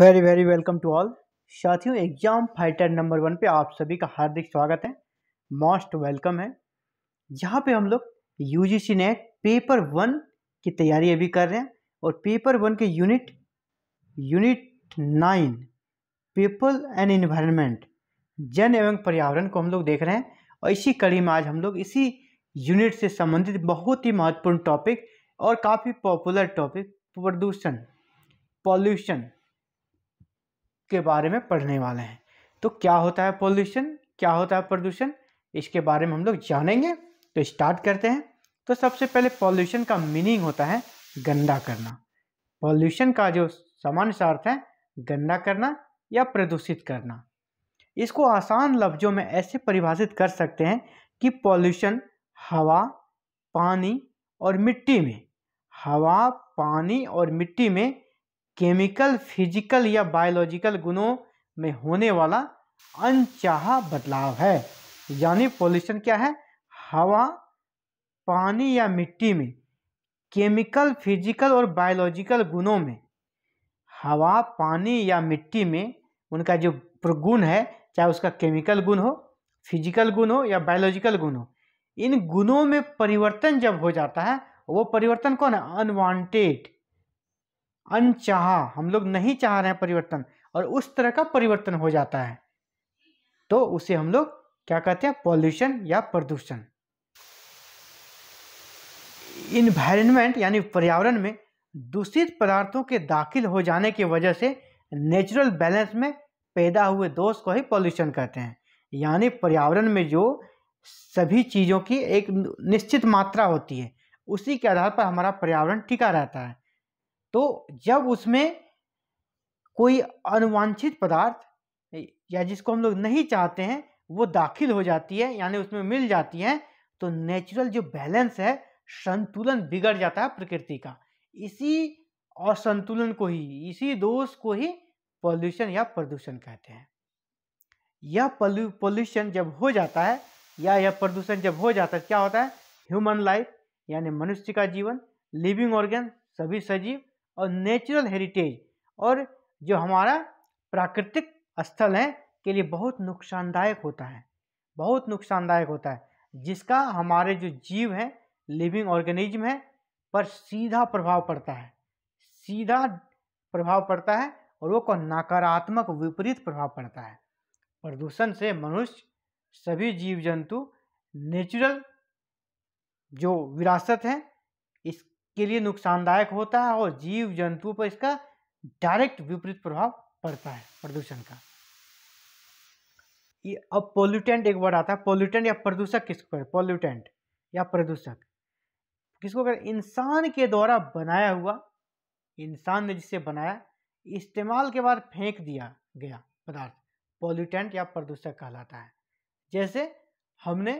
very very welcome to all साथियों exam fighter number one पे आप सभी का हार्दिक स्वागत है मोस्ट वेलकम है यहाँ पे हम लोग U G C net paper one की तैयारी अभी कर रहे हैं और पेपर वन के unit unit nine people and environment जन एवं पर्यावरण को हम लोग देख रहे हैं और इसी कड़ी में आज हम लोग इसी यूनिट से संबंधित बहुत ही महत्वपूर्ण टॉपिक और काफ़ी पॉपुलर टॉपिक प्रदूषण पॉल्यूशन के बारे में पढ़ने वाले हैं तो क्या होता है पॉल्यूशन क्या होता है प्रदूषण इसके बारे में हम लोग जानेंगे तो स्टार्ट करते हैं तो सबसे पहले पॉल्यूशन का मीनिंग होता है गंदा करना पॉल्यूशन का जो सामान्य अर्थ है गंदा करना या प्रदूषित करना इसको आसान लफ्जों में ऐसे परिभाषित कर सकते हैं कि पॉल्यूशन हवा पानी और मिट्टी में हवा पानी और मिट्टी में केमिकल फिजिकल या बायोलॉजिकल गुणों में होने वाला अनचाहा बदलाव है यानी पॉल्यूशन क्या है हवा पानी या मिट्टी में केमिकल फिजिकल और बायोलॉजिकल गुणों में हवा पानी या मिट्टी में उनका जो गुण है चाहे उसका केमिकल गुण हो फिजिकल गुण हो या बायोलॉजिकल गुण हो इन गुणों में परिवर्तन जब हो जाता है वो परिवर्तन कौन है अनवांटेड अनचाहा हम लोग नहीं चाह रहे हैं परिवर्तन और उस तरह का परिवर्तन हो जाता है तो उसे हम लोग क्या कहते हैं पॉल्यूशन या प्रदूषण इन्वायरमेंट यानी पर्यावरण में दूषित पदार्थों के दाखिल हो जाने की वजह से नेचुरल बैलेंस में पैदा हुए दोष को ही पॉल्यूशन कहते हैं यानी पर्यावरण में जो सभी चीज़ों की एक निश्चित मात्रा होती है उसी के आधार पर हमारा पर्यावरण टिका रहता है तो जब उसमें कोई अनुवांछित पदार्थ या जिसको हम लोग नहीं चाहते हैं वो दाखिल हो जाती है यानी उसमें मिल जाती है तो नेचुरल जो बैलेंस है संतुलन बिगड़ जाता है प्रकृति का इसी असंतुलन को ही इसी दोष को ही पॉल्यूशन या प्रदूषण कहते हैं यह पॉल्यूशन जब हो जाता है या यह प्रदूषण जब हो जाता है क्या होता है ह्यूमन लाइफ यानी मनुष्य का जीवन लिविंग ऑर्गन सभी सजीव और नेचुरल हेरिटेज और जो हमारा प्राकृतिक स्थल है के लिए बहुत नुकसानदायक होता है बहुत नुकसानदायक होता है जिसका हमारे जो जीव हैं लिविंग ऑर्गेनिज्म है पर सीधा प्रभाव पड़ता है सीधा प्रभाव पड़ता है और वो को नकारात्मक विपरीत प्रभाव पड़ता है प्रदूषण से मनुष्य सभी जीव जंतु नेचुरल जो विरासत है के लिए नुकसानदायक होता है और जीव जंतुओं पर इसका डायरेक्ट विपरीत प्रभाव पड़ता है प्रदूषण का ये अब पोल्यूटेंट एक बार आता है पोल्यूटेंट या प्रदूषक किसको है पोल्यूटेंट या प्रदूषक किसको कहते इंसान के द्वारा बनाया हुआ इंसान ने जिसे बनाया इस्तेमाल के बाद फेंक दिया गया पदार्थ पॉल्यूटेंट या प्रदूषक कहलाता है जैसे हमने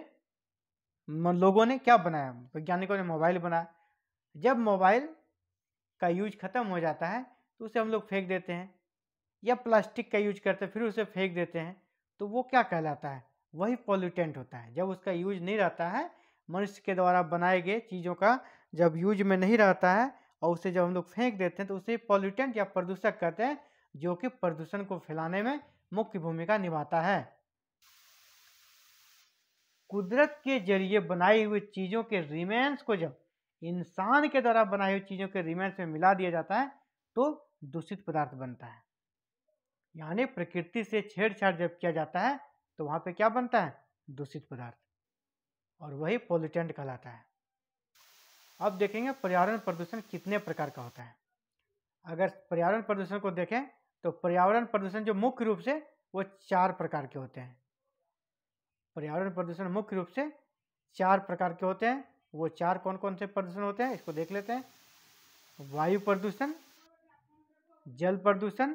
लोगों ने क्या बनाया वैज्ञानिकों ने मोबाइल बनाया जब मोबाइल का यूज ख़त्म हो जाता है तो उसे हम लोग फेंक देते हैं या प्लास्टिक का यूज करते फिर उसे फेंक देते हैं तो वो क्या कहलाता है वही पॉल्यूटेंट होता है जब उसका यूज नहीं रहता है मनुष्य के द्वारा बनाए गए चीज़ों का जब यूज में नहीं रहता है और उसे जब हम लोग फेंक देते हैं तो उसे पॉल्यूटेंट या प्रदूषक कहते हैं जो कि प्रदूषण को फैलाने में मुख्य भूमिका निभाता है कुदरत के जरिए बनाई हुई चीज़ों के रिमेंस को जब इंसान के द्वारा बनाई हुई चीज़ों के रिमेंस में मिला दिया जाता है तो दूषित पदार्थ बनता है यानी प्रकृति से छेड़छाड़ जब किया जाता है तो वहाँ पे क्या बनता है दूषित पदार्थ और वही पोलिटेंट कहलाता है अब देखेंगे पर्यावरण प्रदूषण कितने प्रकार का होता है अगर पर्यावरण प्रदूषण को देखें तो पर्यावरण प्रदूषण जो मुख्य रूप से वो चार प्रकार के होते हैं पर्यावरण प्रदूषण मुख्य रूप से चार प्रकार के होते हैं वो चार कौन कौन से प्रदूषण होते हैं इसको देख लेते हैं वायु प्रदूषण जल प्रदूषण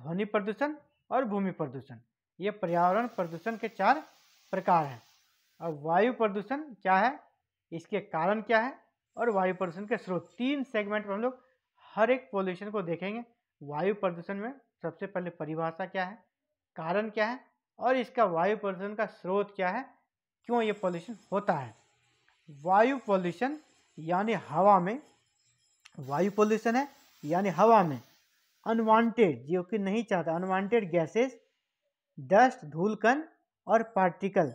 ध्वनि प्रदूषण और भूमि प्रदूषण ये पर्यावरण प्रदूषण के चार प्रकार हैं और वायु प्रदूषण क्या है इसके कारण क्या है और वायु प्रदूषण के स्रोत तीन सेगमेंट में हम लोग हर एक पोल्यूशन को देखेंगे वायु प्रदूषण में सबसे पहले परिभाषा क्या है कारण क्या है और इसका वायु प्रदूषण का स्रोत क्या है क्यों ये पॉल्यूशन होता है वायु पोल्यूशन यानी हवा में वायु पोल्यूशन है यानी हवा में अनवांटेड जो कि नहीं चाहता अनवांटेड गैसेस डस्ट कण और पार्टिकल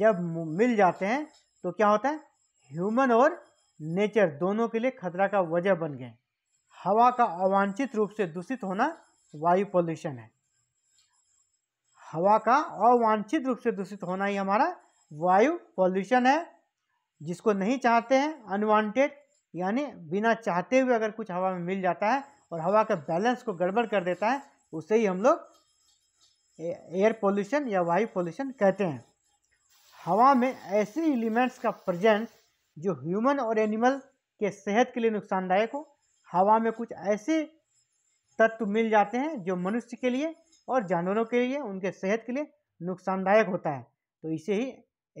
जब मिल जाते हैं तो क्या होता है ह्यूमन और नेचर दोनों के लिए खतरा का वजह बन गए हवा का अवांछित रूप से दूषित होना वायु पोल्यूशन है हवा का अवांछित रूप से दूषित होना ही हमारा वायु पॉल्यूशन है जिसको नहीं चाहते हैं अनवांटेड यानी बिना चाहते हुए अगर कुछ हवा में मिल जाता है और हवा के बैलेंस को गड़बड़ कर देता है उसे ही हम लोग एयर पोल्यूशन या वायु पोल्यूशन कहते हैं हवा में ऐसे एलिमेंट्स का प्रजेंस जो ह्यूमन और एनिमल के सेहत के लिए नुकसानदायक हो हवा में कुछ ऐसे तत्व मिल जाते हैं जो मनुष्य के लिए और जानवरों के लिए उनके सेहत के लिए नुकसानदायक होता है तो इसे ही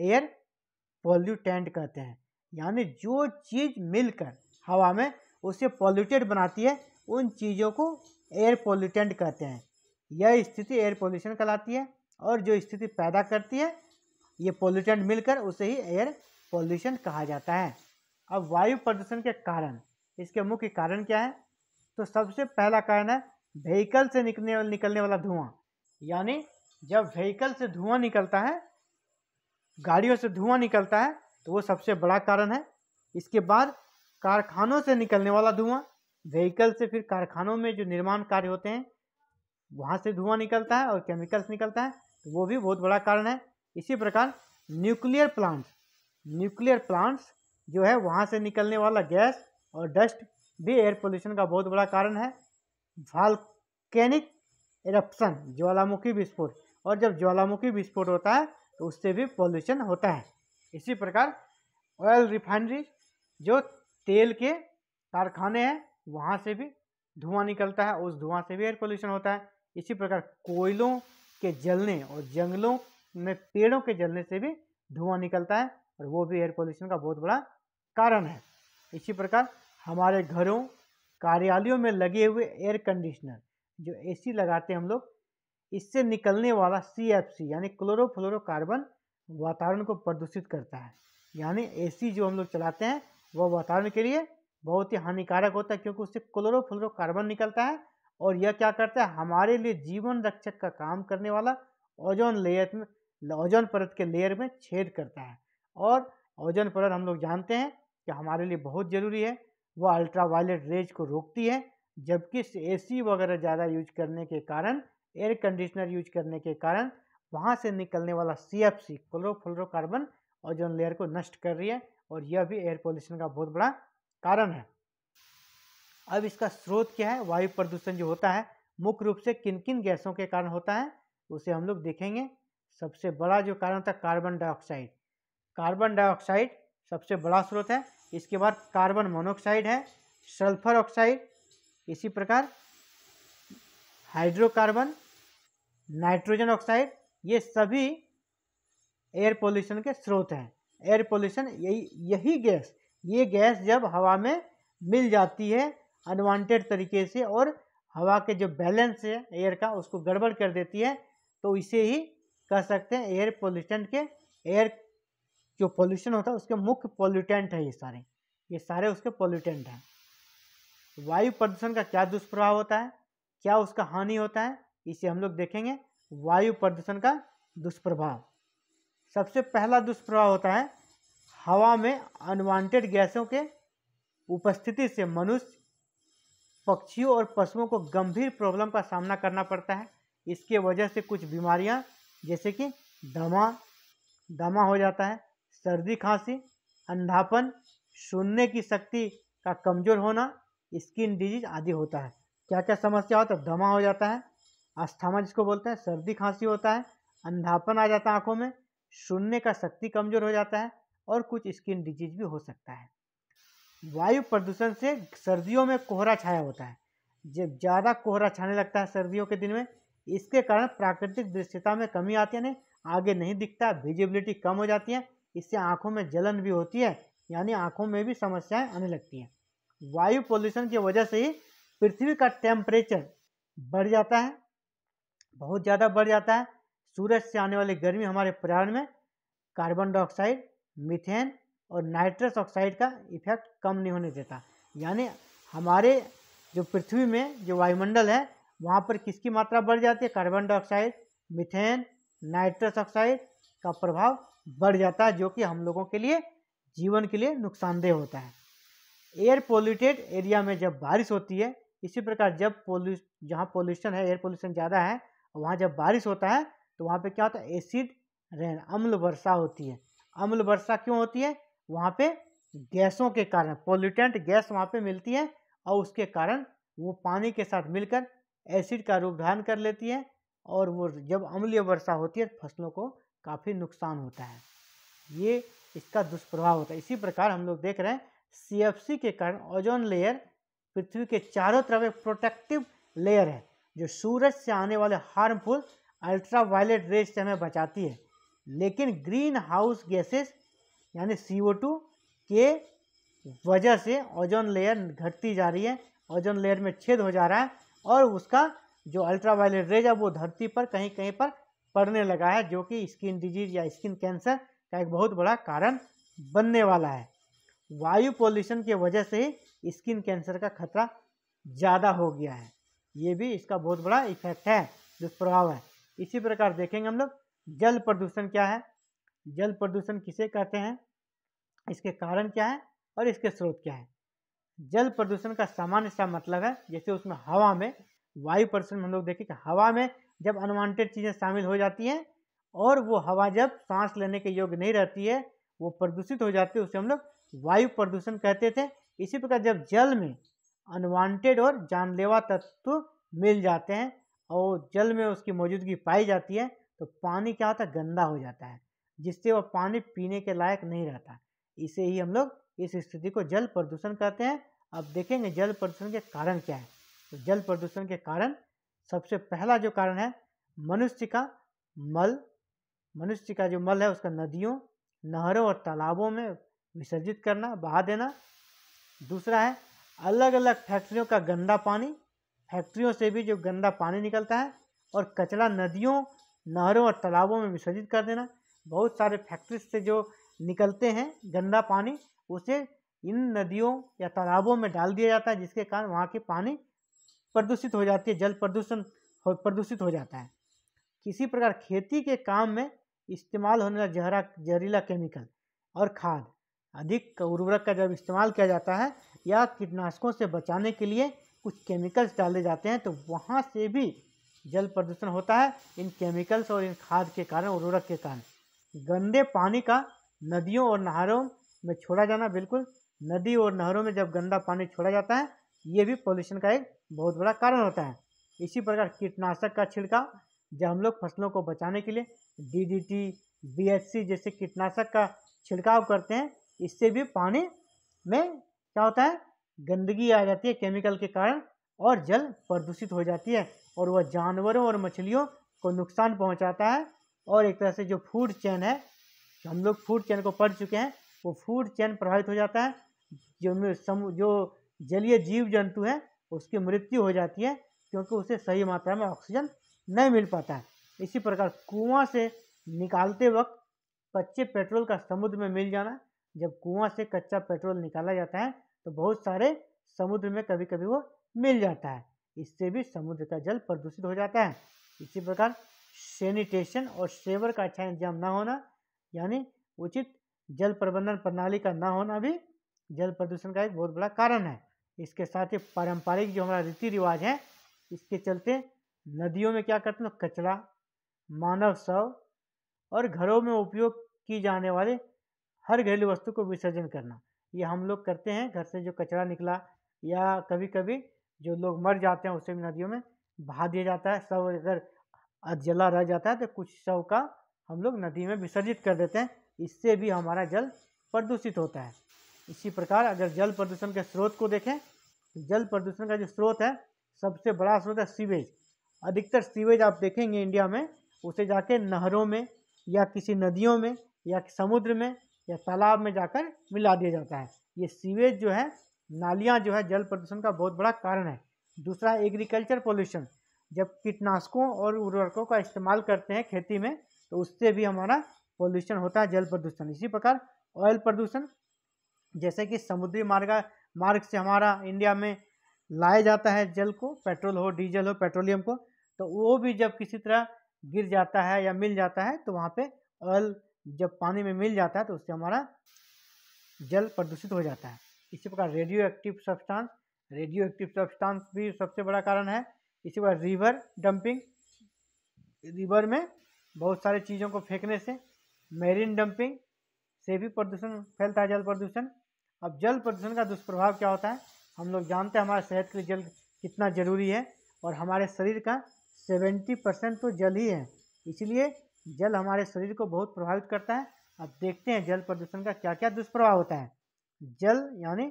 एयर पॉल्यूटेंट कहते हैं यानी जो चीज़ मिलकर हवा में उसे पॉल्यूटेड बनाती है उन चीज़ों को एयर पॉल्यूटेंट कहते हैं यह स्थिति एयर पॉल्यूशन कहलाती है और जो स्थिति पैदा करती है ये पॉल्यूटेंट मिलकर उसे ही एयर पॉल्यूशन कहा जाता है अब वायु प्रदूषण के कारण इसके मुख्य कारण क्या है तो सबसे पहला कारण है व्हीकल से निकलने निकलने वाला धुआं यानी जब व्हीकल से धुआं निकलता है गाड़ियों से धुआं निकलता है तो वो सबसे बड़ा कारण है इसके बाद कारखानों से निकलने वाला धुआं व्हीकल से फिर कारखानों में जो निर्माण कार्य होते हैं वहाँ से धुआं निकलता है और केमिकल्स निकलता है तो वो भी बहुत बड़ा कारण है इसी प्रकार न्यूक्लियर प्लांट्स न्यूक्लियर प्लांट्स जो है वहाँ से निकलने वाला गैस और डस्ट भी एयर पोल्यूशन का बहुत बड़ा कारण है वालकैनिक एरप्शन ज्वालामुखी विस्फोट और जब ज्वालामुखी विस्फोट होता है तो उससे भी पॉल्यूशन होता है इसी प्रकार ऑयल रिफाइनरी जो तेल के कारखाने हैं वहाँ से भी धुआं निकलता है उस धुआं से भी एयर पोल्यूशन होता है इसी प्रकार कोयलों के जलने और जंगलों में पेड़ों के जलने से भी धुआं निकलता है और वो भी एयर पोल्यूशन का बहुत बड़ा कारण है इसी प्रकार हमारे घरों कार्यालयों में लगे हुए एयर कंडीशनर जो एसी लगाते हैं हम लोग इससे निकलने वाला सी एफ सी यानी क्लोरोफ्लोरोकार्बन वातावरण को प्रदूषित करता है यानी एसी जो हम लोग चलाते हैं वह वातावरण के लिए बहुत ही हानिकारक होता है क्योंकि उससे क्लोरोफ्लोरोकार्बन निकलता है और यह क्या करता है हमारे लिए जीवन रक्षक का काम करने वाला ओजोन लेयर में ओजोन परत के लेयर में छेद करता है और ओजोन परत हम लोग जानते हैं कि हमारे लिए बहुत ज़रूरी है वह अल्ट्रावायलेट रेज को रोकती है जबकि एसी वगैरह ज़्यादा यूज करने के कारण एयर कंडीशनर यूज करने के कारण वहाँ से निकलने वाला C F C chlorofluorocarbon ozone layer को नष्ट कर रही है और यह भी एयर पोल्यूशन का बहुत बड़ा कारण है अब इसका स्रोत क्या है वायु प्रदूषण जो होता है मुख्य रूप से किन किन गैसों के कारण होता है उसे हम लोग देखेंगे सबसे बड़ा जो कारण था कार्बन डाइऑक्साइड कार्बन डाइऑक्साइड सबसे बड़ा स्रोत है इसके बाद कार्बन मोनोऑक्साइड है सल्फर ऑक्साइड इसी प्रकार हाइड्रोकार्बन नाइट्रोजन ऑक्साइड ये सभी एयर पोल्यूशन के स्रोत हैं एयर पोल्यूशन यही यही गैस ये गैस जब हवा में मिल जाती है अनवांटेड तरीके से और हवा के जो बैलेंस है एयर का उसको गड़बड़ कर देती है तो इसे ही कह सकते हैं एयर पोल्यूशन के एयर जो पोल्यूशन होता है उसके मुख्य पोल्यूटेंट है ये सारे ये सारे उसके पोल्यूटेंट हैं वायु प्रदूषण का क्या दुष्प्रभाव होता है क्या उसका हानि होता है इसे हम लोग देखेंगे वायु प्रदूषण का दुष्प्रभाव सबसे पहला दुष्प्रभाव होता है हवा में अनवांटेड गैसों के उपस्थिति से मनुष्य पक्षियों और पशुओं को गंभीर प्रॉब्लम का सामना करना पड़ता है इसके वजह से कुछ बीमारियां जैसे कि दमा दमा हो जाता है सर्दी खांसी अंधापन सुनने की शक्ति का कमज़ोर होना स्किन डिजीज आदि होता है क्या क्या समस्या हो तो दमा हो जाता है अस्थमा जिसको बोलते हैं सर्दी खांसी होता है अंधापन आ जाता है आंखों में सुनने का शक्ति कमजोर हो जाता है और कुछ स्किन डिजीज भी हो सकता है वायु प्रदूषण से सर्दियों में कोहरा छाया होता है जब ज़्यादा कोहरा छाने लगता है सर्दियों के दिन में इसके कारण प्राकृतिक दृश्यता में कमी आती है नहीं आगे नहीं दिखता विजिबिलिटी कम हो जाती है इससे आंखों में जलन भी होती है यानी आंखों में भी समस्याएं आने लगती हैं वायु पोल्यूशन की वजह से ही पृथ्वी का टेम्परेचर बढ़ जाता है बहुत ज़्यादा बढ़ जाता है सूरज से आने वाली गर्मी हमारे पर्यावरण में कार्बन डाइऑक्साइड मीथेन और नाइट्रस ऑक्साइड का इफेक्ट कम नहीं होने देता यानी हमारे जो पृथ्वी में जो वायुमंडल है वहाँ पर किसकी मात्रा बढ़ जाती है carbon dioxide methane nitrous oxide का प्रभाव बढ़ जाता है जो कि हम लोगों के लिए जीवन के लिए नुकसानदेह होता है एयर पोल्यूटेड एरिया में जब बारिश होती है इसी प्रकार जब पोल्यू जहाँ पोल्यूशन है एयर पोल्यूशन ज़्यादा है और तो वहाँ जब बारिश होता है तो वहाँ पे क्या होता है एसिड रेन अम्ल वर्षा होती है अम्ल वर्षा क्यों होती है वहाँ पे गैसों के कारण पोल्यूटेंट गैस वहाँ पे मिलती है और उसके कारण वो पानी के साथ मिलकर एसिड का रूप धारण कर लेती है और वो जब अम्लीय वर्षा होती है तो फसलों को काफ़ी नुकसान होता है ये इसका दुष्प्रभाव होता है इसी प्रकार हम लोग देख रहे हैं सी के कारण ओजोन लेयर पृथ्वी के चारों तरफ एक प्रोटेक्टिव लेयर है जो सूरज से आने वाले हार्मफुल अल्ट्रा वायलेट रेज से हमें बचाती है लेकिन ग्रीन हाउस गैसेस यानी सी के वजह से ओजोन लेयर घटती जा रही है ओजोन लेयर में छेद हो जा रहा है और उसका जो अल्ट्रा वायलेट रेज है वो धरती पर कहीं कहीं पर पड़ने लगा है जो कि स्किन डिजीज या स्किन कैंसर का एक बहुत बड़ा कारण बनने वाला है वायु पोल्यूशन की वजह से ही स्किन कैंसर का खतरा ज़्यादा हो गया है ये भी इसका बहुत बड़ा इफेक्ट है दुष्प्रभाव है इसी प्रकार देखेंगे हम लोग जल प्रदूषण क्या है जल प्रदूषण किसे कहते हैं इसके कारण क्या है और इसके स्रोत क्या है जल प्रदूषण का सामान्य सा मतलब है जैसे उसमें हवा में वायु प्रदूषण हम लोग देखें कि हवा में जब अनवांटेड चीज़ें शामिल हो जाती हैं और वो हवा जब सांस लेने के योग्य नहीं रहती है वो प्रदूषित हो जाती है उसे हम लोग वायु प्रदूषण कहते थे इसी प्रकार जब जल में अनवांटेड और जानलेवा तत्व मिल जाते हैं और जल में उसकी मौजूदगी पाई जाती है तो पानी क्या होता है गंदा हो जाता है जिससे वह पानी पीने के लायक नहीं रहता इसे ही हम लोग इस स्थिति को जल प्रदूषण कहते हैं अब देखेंगे जल प्रदूषण के कारण क्या है तो जल प्रदूषण के कारण सबसे पहला जो कारण है मनुष्य का मल मनुष्य का जो मल है उसका नदियों नहरों और तालाबों में विसर्जित करना बहा देना दूसरा है अलग अलग फैक्ट्रियों का गंदा पानी फैक्ट्रियों से भी जो गंदा पानी निकलता है और कचरा नदियों नहरों और तालाबों में विसर्जित कर देना बहुत सारे फैक्ट्री से जो निकलते हैं गंदा पानी उसे इन नदियों या तालाबों में डाल दिया जाता है जिसके कारण वहाँ के पानी प्रदूषित हो जाती है जल प्रदूषण प्रदूषित हो जाता है किसी प्रकार खेती के काम में इस्तेमाल होने वाला जहरा जहरीला केमिकल और खाद अधिक उर्वरक का जब इस्तेमाल किया जाता है या कीटनाशकों से बचाने के लिए कुछ केमिकल्स डाले जाते हैं तो वहाँ से भी जल प्रदूषण होता है इन केमिकल्स और इन खाद के कारण उर्वरक के कारण गंदे पानी का नदियों और नहरों में छोड़ा जाना बिल्कुल नदी और नहरों में जब गंदा पानी छोड़ा जाता है ये भी पॉल्यूशन का एक बहुत बड़ा कारण होता है इसी प्रकार कीटनाशक का छिड़काव जब हम लोग फसलों को बचाने के लिए D D T B C जैसे कीटनाशक का छिड़काव करते हैं इससे भी पानी में क्या होता है गंदगी आ जाती है केमिकल के कारण और जल प्रदूषित हो जाती है और वह जानवरों और मछलियों को नुकसान पहुंचाता है और एक तरह से जो फूड चैन है हम लोग फूड चैन को पढ़ चुके हैं वो फूड चैन प्रभावित हो जाता है जो सम जो जलीय जीव जंतु हैं उसकी मृत्यु हो जाती है क्योंकि उसे सही मात्रा में ऑक्सीजन नहीं मिल पाता है इसी प्रकार कुआं से निकालते वक्त कच्चे पेट्रोल का समुद्र में मिल जाना जब कुआं से कच्चा पेट्रोल निकाला जाता है तो बहुत सारे समुद्र में कभी कभी वो मिल जाता है इससे भी समुद्र का जल प्रदूषित हो जाता है इसी प्रकार सेनिटेशन और सेवर का अच्छा इंतजाम ना होना यानी उचित जल प्रबंधन प्रणाली का ना होना भी जल प्रदूषण का एक बहुत बड़ा कारण है इसके साथ ही पारंपरिक जो हमारा रीति रिवाज है इसके चलते नदियों में क्या करते हैं कचरा मानव शव और घरों में उपयोग की जाने वाली हर घरेलू वस्तु को विसर्जन करना ये हम लोग करते हैं घर से जो कचरा निकला या कभी कभी जो लोग मर जाते हैं उसे भी नदियों में बहा दिया जाता है शव अगर जला रह जाता है तो कुछ शव का हम लोग नदी में विसर्जित कर देते हैं इससे भी हमारा जल प्रदूषित होता है इसी प्रकार अगर जल प्रदूषण के स्रोत को देखें तो जल प्रदूषण का जो स्रोत है सबसे बड़ा स्रोत है सीवेज अधिकतर सीवेज आप देखेंगे इंडिया में उसे जाके नहरों में या किसी नदियों में या समुद्र में या तालाब में जाकर मिला दिया जाता है ये सीवेज जो है नालियाँ जो है जल प्रदूषण का बहुत बड़ा कारण है दूसरा एग्रीकल्चर पॉल्यूशन जब कीटनाशकों और उर्वरकों का इस्तेमाल करते हैं खेती में तो उससे भी हमारा पॉल्यूशन होता है जल प्रदूषण इसी प्रकार ऑयल प्रदूषण जैसे कि समुद्री मार्ग मार्ग से हमारा इंडिया में लाया जाता है जल को पेट्रोल हो डीजल हो पेट्रोलियम को तो वो भी जब किसी तरह गिर जाता है या मिल जाता है तो वहाँ पे ऑयल जब पानी में मिल जाता है तो उससे हमारा जल प्रदूषित हो जाता है इसी प्रकार radioactive substance radioactive substance भी सबसे बड़ा कारण है इसी प्रकार रिवर डंपिंग रिवर में बहुत सारे चीज़ों को फेंकने से मेरीन डंपिंग से भी प्रदूषण फैलता है जल प्रदूषण अब जल प्रदूषण का दुष्प्रभाव क्या होता है हम लोग जानते हैं हमारे सेहत के लिए जल कितना ज़रूरी है और हमारे शरीर का सेवेंटी परसेंट तो जल ही है इसलिए जल हमारे शरीर को बहुत प्रभावित करता है अब देखते हैं जल प्रदूषण का क्या क्या दुष्प्रभाव होता है जल यानी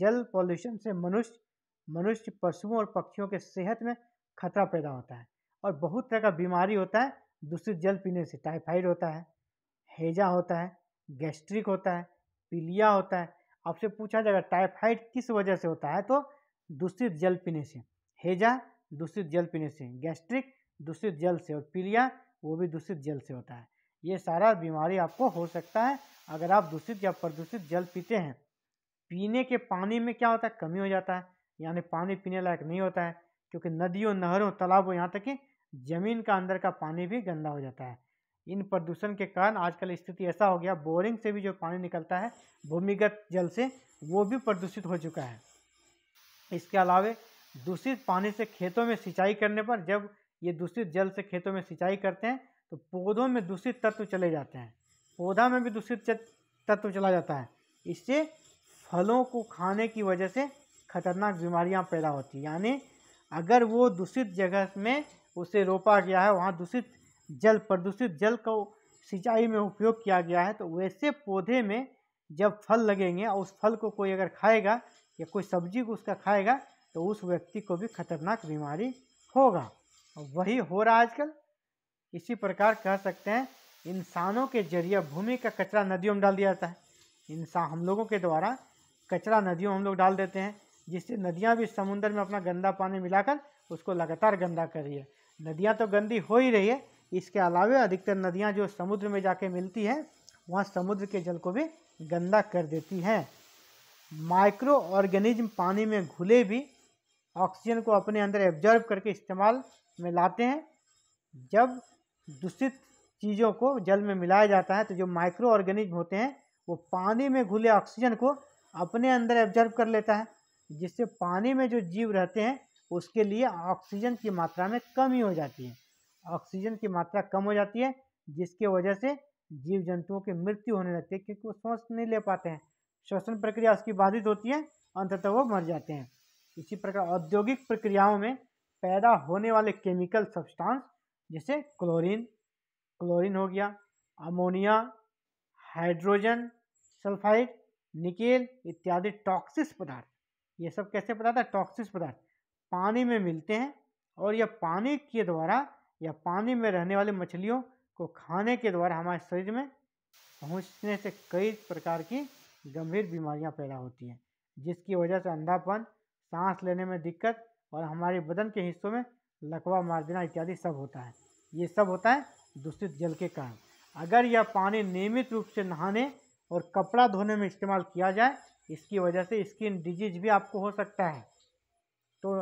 जल पॉल्यूशन से मनुष्य मनुष्य पशुओं और पक्षियों के सेहत में खतरा पैदा होता है और बहुत तरह का बीमारी होता है दूषित जल पीने से टाइफाइड होता है हेजा होता है गैस्ट्रिक होता है पीलिया होता है आपसे पूछा जाएगा टाइफाइड किस वजह से होता है तो दूषित जल पीने से हेजा दूषित जल पीने से गैस्ट्रिक दूषित जल से और पीलिया वो भी दूषित जल से होता है ये सारा बीमारी आपको हो सकता है अगर आप दूषित या प्रदूषित जल पीते हैं पीने के पानी में क्या होता है कमी हो जाता है यानी पानी पीने लायक नहीं होता है क्योंकि नदियों नहरों तालाबों यहाँ तक कि ज़मीन का अंदर का पानी भी गंदा हो जाता है इन प्रदूषण के कारण आजकल स्थिति ऐसा हो गया बोरिंग से भी जो पानी निकलता है भूमिगत जल से वो भी प्रदूषित हो चुका है इसके अलावा दूषित पानी से खेतों में सिंचाई करने पर जब ये दूषित जल से खेतों में सिंचाई करते हैं तो पौधों में दूषित तत्व चले जाते हैं पौधा में भी दूषित तत्व चला जाता है इससे फलों को खाने की वजह से खतरनाक बीमारियां पैदा होती हैं यानी अगर वो दूषित जगह में उसे रोपा गया है वहाँ दूषित जल प्रदूषित जल को सिंचाई में उपयोग किया गया है तो वैसे पौधे में जब फल लगेंगे और उस फल को कोई अगर खाएगा या कोई सब्जी को उसका खाएगा तो उस व्यक्ति को भी खतरनाक बीमारी होगा वही हो रहा है आजकल इसी प्रकार कह सकते हैं इंसानों के जरिए भूमि का कचरा नदियों में डाल दिया जाता है इंसान हम लोगों के द्वारा कचरा नदियों हम लोग डाल देते हैं जिससे नदियाँ भी समुद्र में अपना गंदा पानी मिलाकर उसको लगातार गंदा कर रही है नदियाँ तो गंदी हो ही रही है इसके अलावा अधिकतर नदियाँ जो समुद्र में जाके मिलती हैं वहाँ समुद्र के जल को भी गंदा कर देती हैं माइक्रो ऑर्गेनिज्म पानी में घुले भी ऑक्सीजन को अपने अंदर एब्जर्व करके इस्तेमाल में लाते हैं जब दूषित चीज़ों को जल में मिलाया जाता है तो जो माइक्रो ऑर्गेनिज्म होते हैं वो पानी में घुले ऑक्सीजन को अपने अंदर एब्जर्व कर लेता है जिससे पानी में जो जीव रहते हैं उसके लिए ऑक्सीजन की मात्रा में कमी हो जाती है ऑक्सीजन की मात्रा कम हो जाती है जिसके वजह से जीव जंतुओं की मृत्यु होने लगती है क्योंकि वो श्वास नहीं ले पाते हैं श्वसन प्रक्रिया उसकी बाधित होती है अंततः वो मर जाते हैं इसी प्रकार औद्योगिक प्रक्रियाओं में पैदा होने वाले केमिकल सब्सटेंस जैसे क्लोरीन क्लोरीन हो गया अमोनिया हाइड्रोजन सल्फाइड निकेल इत्यादि टॉक्सिस पदार्थ ये सब कैसे पदार्थ है टॉक्सिस पदार्थ पानी में मिलते हैं और यह पानी के द्वारा या पानी में रहने वाली मछलियों को खाने के द्वारा हमारे शरीर में पहुंचने से कई प्रकार की गंभीर बीमारियां पैदा होती हैं जिसकी वजह से अंधापन सांस लेने में दिक्कत और हमारे बदन के हिस्सों में लकवा मार देना इत्यादि सब होता है ये सब होता है दूषित जल के कारण अगर यह पानी नियमित रूप से नहाने और कपड़ा धोने में इस्तेमाल किया जाए इसकी वजह से स्किन डिजीज भी आपको हो सकता है तो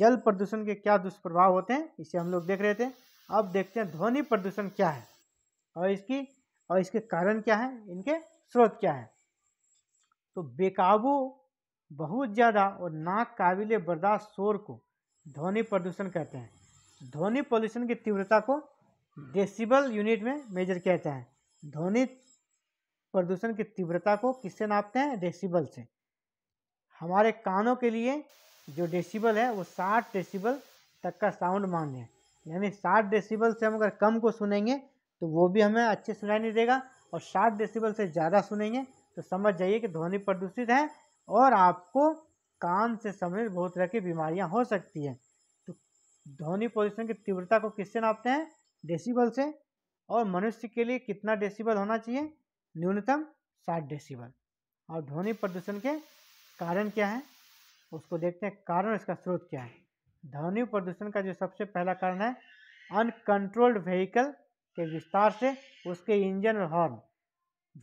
जल प्रदूषण के क्या दुष्प्रभाव होते हैं इसे हम लोग देख रहे थे अब देखते हैं ध्वनि प्रदूषण क्या है और इसकी और इसके कारण क्या है इनके स्रोत क्या है तो बेकाबू बहुत ज़्यादा और नाकबिल बर्दाश्त शोर को ध्वनि प्रदूषण कहते हैं ध्वनि पॉल्यूशन की तीव्रता को डेसिबल यूनिट में मेजर किया जाता है ध्वनि प्रदूषण की तीव्रता को किससे नापते हैं डेसिबल से हमारे कानों के लिए जो डेसिबल है वो 60 डेसिबल तक का साउंड मान है यानी 60 डेसिबल से हम अगर कम को सुनेंगे तो वो भी हमें अच्छे सुनाई नहीं देगा और 60 डेसिबल से ज़्यादा सुनेंगे तो समझ जाइए कि ध्वनि प्रदूषित है और आपको काम से संबंधित बहुत तरह की बीमारियां हो सकती हैं तो ध्वनि प्रदूषण की तीव्रता को किससे नापते हैं डेसिबल से और मनुष्य के लिए कितना डेसिबल होना चाहिए न्यूनतम साठ डेसिबल और ध्वनि प्रदूषण के कारण क्या है उसको देखते हैं कारण इसका स्रोत क्या है ध्वनि प्रदूषण का जो सबसे पहला कारण है अनकंट्रोल्ड व्हीकल के विस्तार से उसके इंजन और हॉर्न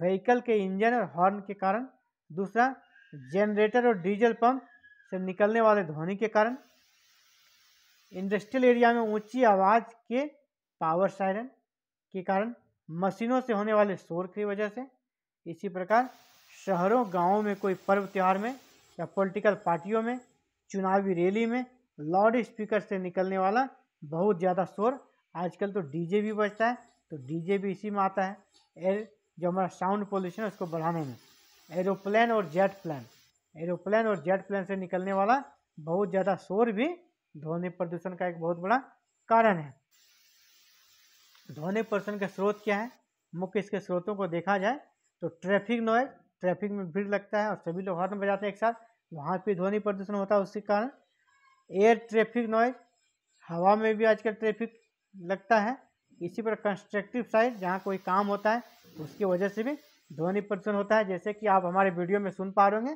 व्हीकल के इंजन और हॉर्न के कारण दूसरा जनरेटर और डीजल पंप से निकलने वाले ध्वनि के कारण इंडस्ट्रियल एरिया में ऊंची आवाज़ के पावर साइरन के कारण मशीनों से होने वाले शोर की वजह से इसी प्रकार शहरों गांवों में कोई पर्व त्यौहार में या पॉलिटिकल पार्टियों में चुनावी रैली में लाउड स्पीकर से निकलने वाला बहुत ज़्यादा शोर आजकल तो डीजे भी बजता है तो डीजे भी इसी में आता है एयर जो हमारा साउंड पोल्यूशन है उसको बढ़ाने में एरोप्लेन और जेट प्लान एरोप्लेन और जेट प्लान से निकलने वाला बहुत ज़्यादा शोर भी ध्वनि प्रदूषण का एक बहुत बड़ा कारण है ध्वनि प्रदूषण के स्रोत क्या है मुख्य इसके स्रोतों को देखा जाए तो ट्रैफिक नॉइज ट्रैफिक में भीड़ लगता है और सभी लोग हॉर्न बजाते हैं एक साथ वहाँ पर ध्वनि प्रदूषण होता है उसके कारण एयर ट्रैफिक नॉइज हवा में भी आजकल ट्रैफिक लगता है इसी पर कंस्ट्रक्टिव साइड जहाँ कोई काम होता है उसकी वजह से भी ध्वनि प्रदूषण होता है जैसे कि आप हमारे वीडियो में सुन पा रहे होंगे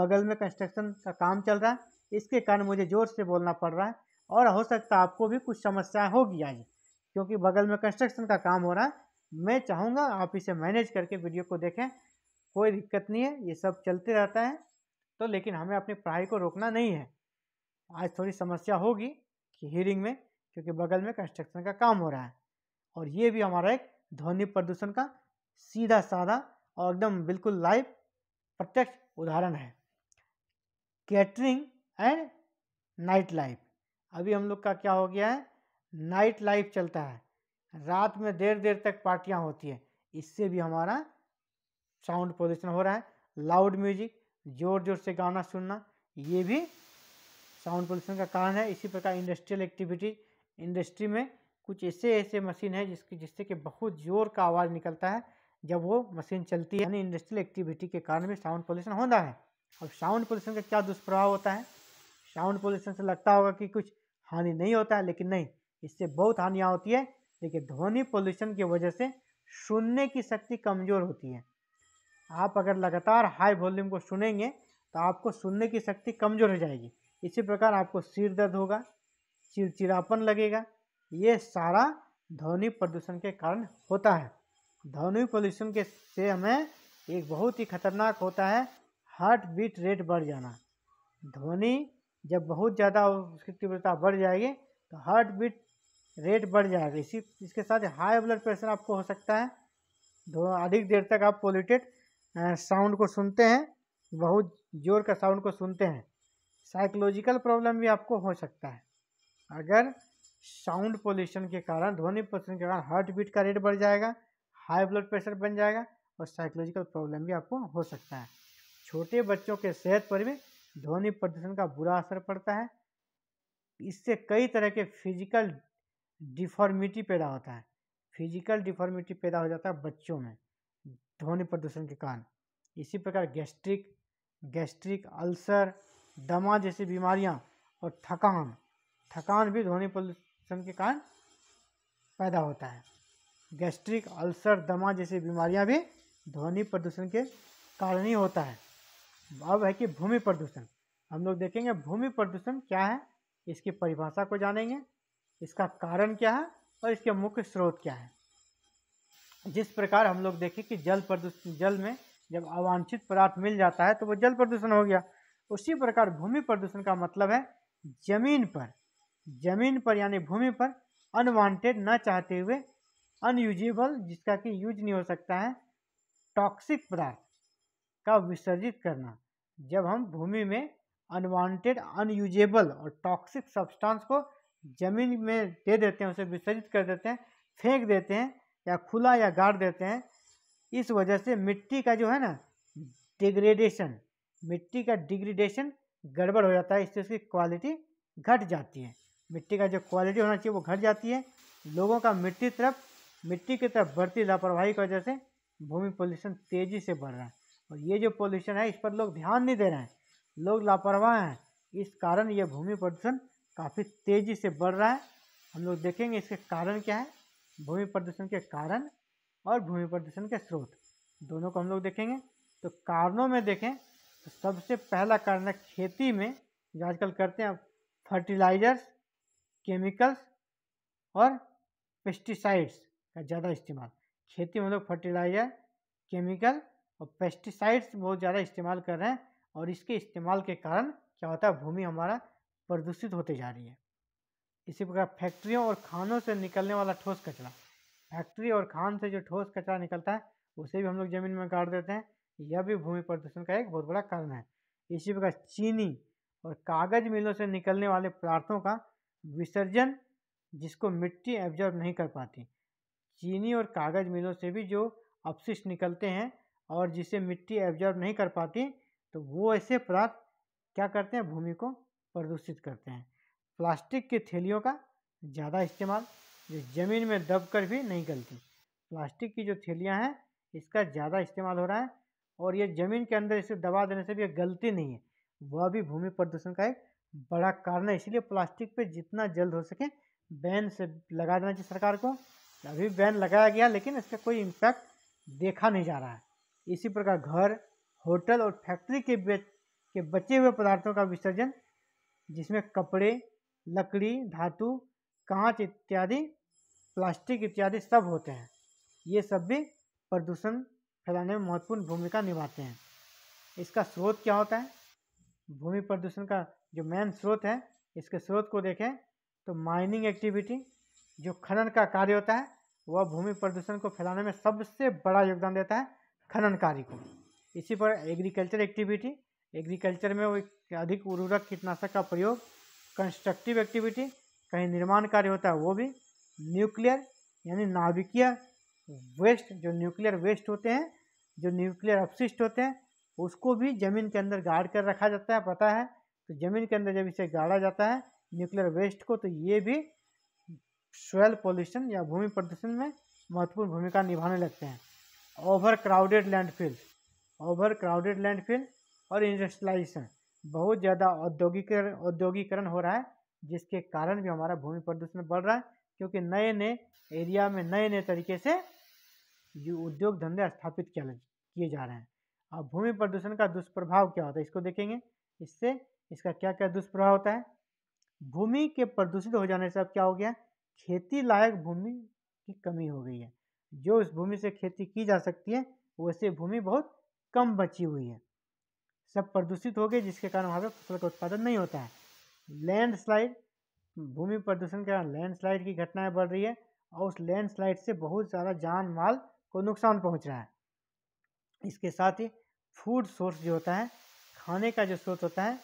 बगल में कंस्ट्रक्शन का काम चल रहा है इसके कारण मुझे ज़ोर से बोलना पड़ रहा है और हो सकता है आपको भी कुछ समस्या होगी आज क्योंकि बगल में कंस्ट्रक्शन का काम हो रहा है मैं चाहूँगा आप इसे मैनेज करके वीडियो को देखें कोई दिक्कत नहीं है ये सब चलते रहता है तो लेकिन हमें अपनी पढ़ाई को रोकना नहीं है आज थोड़ी समस्या होगी कि हियरिंग में क्योंकि बगल में कंस्ट्रक्शन का काम हो रहा है और ये भी हमारा एक ध्वनि प्रदूषण का सीधा साधा और एकदम बिल्कुल लाइव प्रत्यक्ष उदाहरण है कैटरिंग एंड नाइट लाइफ अभी हम लोग का क्या हो गया है नाइट लाइफ चलता है रात में देर देर तक पार्टियाँ होती हैं इससे भी हमारा साउंड पोल्यूशन हो रहा है लाउड म्यूजिक ज़ोर ज़ोर से गाना सुनना ये भी साउंड पोल्यूशन का कारण है इसी प्रकार इंडस्ट्रियल एक्टिविटी इंडस्ट्री में कुछ ऐसे ऐसे मशीन है जिसकी जिससे कि बहुत ज़ोर का आवाज़ निकलता है जब वो मशीन चलती है यानी इंडस्ट्रियल एक्टिविटी के कारण भी साउंड पोल्यूशन होता है अब साउंड पोल्यूशन का क्या दुष्प्रभाव होता है साउंड पोल्यूशन से लगता होगा कि कुछ हानि नहीं होता है लेकिन नहीं इससे बहुत हानियाँ होती है लेकिन ध्वनि पोल्यूशन की वजह से सुनने की शक्ति कमज़ोर होती है आप अगर लगातार हाई वॉल्यूम को सुनेंगे तो आपको सुनने की शक्ति कमज़ोर हो जाएगी इसी प्रकार आपको सिर दर्द होगा चिड़चिड़ापन लगेगा ये सारा ध्वनि प्रदूषण के कारण होता है ध्वनि पोल्यूशन के से हमें एक बहुत ही खतरनाक होता है हार्ट बीट रेट बढ़ जाना ध्वनि जब बहुत ज़्यादा उसकी तीव्रता बढ़ जाएगी तो हार्ट बीट रेट बढ़ जाएगा इसी इसके साथ हाई ब्लड प्रेशर आपको हो सकता है अधिक देर तक आप पोल्यूटेड साउंड को सुनते हैं बहुत ज़ोर का साउंड को सुनते हैं साइकोलॉजिकल प्रॉब्लम भी आपको हो सकता है अगर साउंड पोल्यूशन के कारण ध्वनि पोल्यूशन के कारण हार्ट बीट का रेट बढ़ जाएगा हाई ब्लड प्रेशर बन जाएगा और साइकोलॉजिकल प्रॉब्लम भी आपको हो सकता है छोटे बच्चों के सेहत पर भी ध्वनि प्रदूषण का बुरा असर पड़ता है इससे कई तरह के फिजिकल डिफॉर्मिटी पैदा होता है फिजिकल डिफॉर्मिटी पैदा हो जाता है बच्चों में ध्वनि प्रदूषण के कारण इसी प्रकार गैस्ट्रिक गैस्ट्रिक अल्सर दमा जैसी बीमारियां और थकान थकान भी ध्वनि प्रदूषण के कारण पैदा होता है गैस्ट्रिक अल्सर दमा जैसी बीमारियां भी ध्वनि प्रदूषण के कारण ही होता है अब है कि भूमि प्रदूषण हम लोग देखेंगे भूमि प्रदूषण क्या है इसकी परिभाषा को जानेंगे इसका कारण क्या है और इसके मुख्य स्रोत क्या है जिस प्रकार हम लोग देखें कि जल प्रदूषण जल में जब अवांछित पदार्थ मिल जाता है तो वो जल प्रदूषण हो गया उसी प्रकार भूमि प्रदूषण का मतलब है जमीन पर जमीन पर यानी भूमि पर अनवांटेड न चाहते हुए अनयूजेबल जिसका कि यूज नहीं हो सकता है टॉक्सिक पदार्थ का विसर्जित करना जब हम भूमि में अनवांटेड अनयूजेबल और टॉक्सिक सब्सटेंस को जमीन में दे देते हैं उसे विसर्जित कर देते हैं फेंक देते हैं या खुला या गाड़ देते हैं इस वजह से मिट्टी का जो है ना डिग्रेडेशन मिट्टी का डिग्रेडेशन गड़बड़ हो जाता है इससे उसकी क्वालिटी घट जाती है मिट्टी का जो क्वालिटी होना चाहिए वो घट जाती है लोगों का मिट्टी तरफ मिट्टी की तरफ बढ़ती लापरवाही की वजह से भूमि पोल्यूशन तेज़ी से बढ़ रहा है और ये जो पोल्यूशन है इस पर लोग ध्यान नहीं दे रहे हैं लोग लापरवाह हैं इस कारण ये भूमि प्रदूषण काफ़ी तेज़ी से बढ़ रहा है हम लोग देखेंगे इसके कारण क्या है भूमि प्रदूषण के कारण और भूमि प्रदूषण के स्रोत दोनों को हम लोग देखेंगे तो कारणों में देखें तो सबसे पहला कारण है खेती में जो आजकल करते हैं फर्टिलाइजर्स केमिकल्स और पेस्टिसाइड्स का ज़्यादा इस्तेमाल खेती में हम लोग फर्टिलाइज़र केमिकल और पेस्टिसाइड्स बहुत ज़्यादा इस्तेमाल कर रहे हैं और इसके इस्तेमाल के कारण क्या होता है भूमि हमारा प्रदूषित होती जा रही है इसी प्रकार फैक्ट्रियों और खानों से निकलने वाला ठोस कचरा फैक्ट्री और खान से जो ठोस कचरा निकलता है उसे भी हम लोग ज़मीन में गाड़ देते हैं यह भी भूमि प्रदूषण का एक बहुत बड़ा कारण है इसी प्रकार चीनी और कागज़ मिलों से निकलने वाले पदार्थों का विसर्जन जिसको मिट्टी एब्जॉर्ब नहीं कर पाती चीनी और कागज़ मिलों से भी जो अपशिष्ट निकलते हैं और जिसे मिट्टी एब्जॉर्ब नहीं कर पाती तो वो ऐसे पदार्थ क्या करते हैं भूमि को प्रदूषित करते हैं प्लास्टिक की थैलियों का ज़्यादा इस्तेमाल जो ज़मीन में दब कर भी नहीं गलती प्लास्टिक की जो थैलियाँ हैं इसका ज़्यादा इस्तेमाल हो रहा है और ये ज़मीन के अंदर इसे दबा देने से भी गलती नहीं है वह भी भूमि प्रदूषण का एक बड़ा कारण है इसलिए प्लास्टिक पे जितना जल्द हो सके बैन से लगा देना चाहिए सरकार को अभी बैन लगाया गया लेकिन इसका कोई इम्पैक्ट देखा नहीं जा रहा है इसी प्रकार घर होटल और फैक्ट्री के बेच के बचे हुए पदार्थों का विसर्जन जिसमें कपड़े लकड़ी धातु कांच इत्यादि प्लास्टिक इत्यादि सब होते हैं ये सब भी प्रदूषण फैलाने में महत्वपूर्ण भूमिका निभाते हैं इसका स्रोत क्या होता है भूमि प्रदूषण का जो मेन स्रोत है इसके स्रोत को देखें तो माइनिंग एक्टिविटी जो खनन का कार्य होता है वह भूमि प्रदूषण को फैलाने में सबसे बड़ा योगदान देता है खनन कार्य को इसी पर एग्रीकल्चर एक्टिविटी एग्रीकल्चर में वो अधिक उर्वरक कीटनाशक का प्रयोग कंस्ट्रक्टिव एक्टिविटी कहीं निर्माण कार्य होता है वो भी न्यूक्लियर यानी नाभिकीय वेस्ट जो न्यूक्लियर वेस्ट होते हैं जो न्यूक्लियर अपशिष्ट होते हैं उसको भी ज़मीन के अंदर गाड़ कर रखा जाता है पता है तो ज़मीन के अंदर जब इसे गाड़ा जाता है न्यूक्लियर वेस्ट को तो ये भी सोयल पॉल्यूशन या भूमि प्रदूषण में महत्वपूर्ण भूमिका निभाने लगते हैं overcrowded landfill overcrowded landfill और इंडस्ट्रियलाइजेशन बहुत ज़्यादा औद्योगिकरण औद्योगिकरण हो रहा है जिसके कारण भी हमारा भूमि प्रदूषण बढ़ रहा है क्योंकि नए नए एरिया में नए नए तरीके से उद्योग धंधे स्थापित किए जा रहे हैं अब भूमि प्रदूषण का दुष्प्रभाव क्या होता है इसको देखेंगे इससे इसका क्या क्या दुष्प्रभाव होता है भूमि के प्रदूषित हो जाने से अब क्या हो गया खेती लायक भूमि की कमी हो गई है जो उस भूमि से खेती की जा सकती है वैसे भूमि बहुत कम बची हुई है सब प्रदूषित हो गए जिसके कारण वहाँ पर फसल का उत्पादन नहीं होता है लैंडस्लाइड भूमि प्रदूषण के कारण लैंडस्लाइड की घटनाएं बढ़ रही है और उस लैंडस्लाइड से बहुत ज़्यादा जान माल को नुकसान पहुँच रहा है इसके साथ ही फूड सोर्स जो होता है खाने का जो सोर्स होता है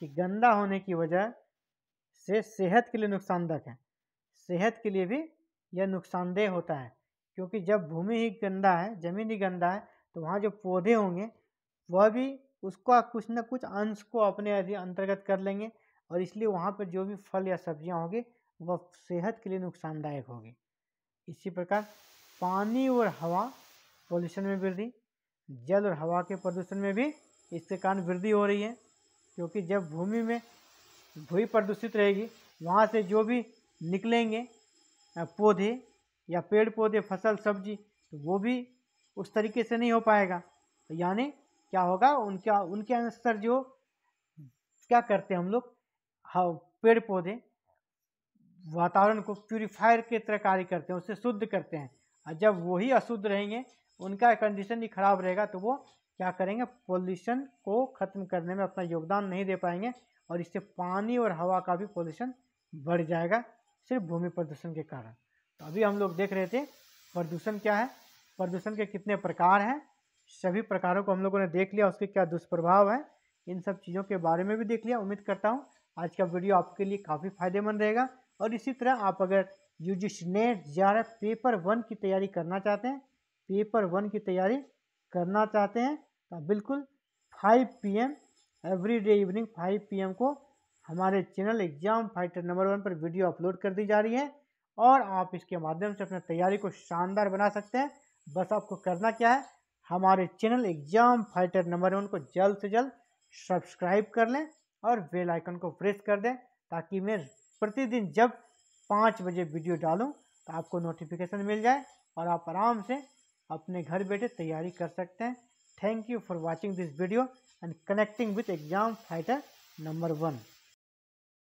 कि गंदा होने की वजह से सेहत के लिए नुकसानदायक है सेहत के लिए भी यह नुकसानदेह होता है क्योंकि जब भूमि ही गंदा है ज़मीन ही गंदा है तो वहाँ जो पौधे होंगे वह भी आप कुछ ना कुछ अंश को अपने अंतर्गत कर लेंगे और इसलिए वहाँ पर जो भी फल या सब्जियाँ होंगी वह सेहत के लिए नुकसानदायक होगी इसी प्रकार पानी और हवा पॉल्यूशन में वृद्धि जल और हवा के प्रदूषण में भी इसके कारण वृद्धि हो रही है क्योंकि जब भूमि में भूमि प्रदूषित रहेगी वहाँ से जो भी निकलेंगे पौधे या पेड़ पौधे फसल सब्जी तो वो भी उस तरीके से नहीं हो पाएगा तो यानी क्या होगा उनका उनके अनुसार जो क्या करते हैं हम लोग हाँ पेड़ पौधे वातावरण को प्यूरिफायर के तरह कार्य करते हैं उसे शुद्ध करते हैं और जब वही अशुद्ध रहेंगे उनका कंडीशन ही खराब रहेगा तो वो क्या करेंगे पोल्यूशन को ख़त्म करने में अपना योगदान नहीं दे पाएंगे और इससे पानी और हवा का भी पोल्यूशन बढ़ जाएगा सिर्फ भूमि प्रदूषण के कारण तो अभी हम लोग देख रहे थे प्रदूषण क्या है प्रदूषण के कितने प्रकार हैं सभी प्रकारों को हम लोगों ने देख लिया उसके क्या दुष्प्रभाव है इन सब चीज़ों के बारे में भी देख लिया उम्मीद करता हूँ आज का वीडियो आपके लिए काफ़ी फायदेमंद रहेगा और इसी तरह आप अगर यू जी नेट या पेपर वन की तैयारी करना चाहते हैं पेपर वन की तैयारी करना चाहते हैं तो बिल्कुल five P M every day evening P M को हमारे channel exam fighter number one पर वीडियो अपलोड कर दी जा रही है और आप इसके माध्यम से अपनी तैयारी को शानदार बना सकते हैं बस आपको करना क्या है हमारे channel exam fighter number one को जल्द से जल्द सब्सक्राइब कर लें और बेल आइकन को प्रेस कर दें ताकि मैं प्रतिदिन जब पाँच बजे वीडियो डालूँ तो आपको नोटिफिकेशन मिल जाए और आप आराम से अपने घर बैठे तैयारी कर सकते हैं thank you for watching this video and connecting with exam fighter number one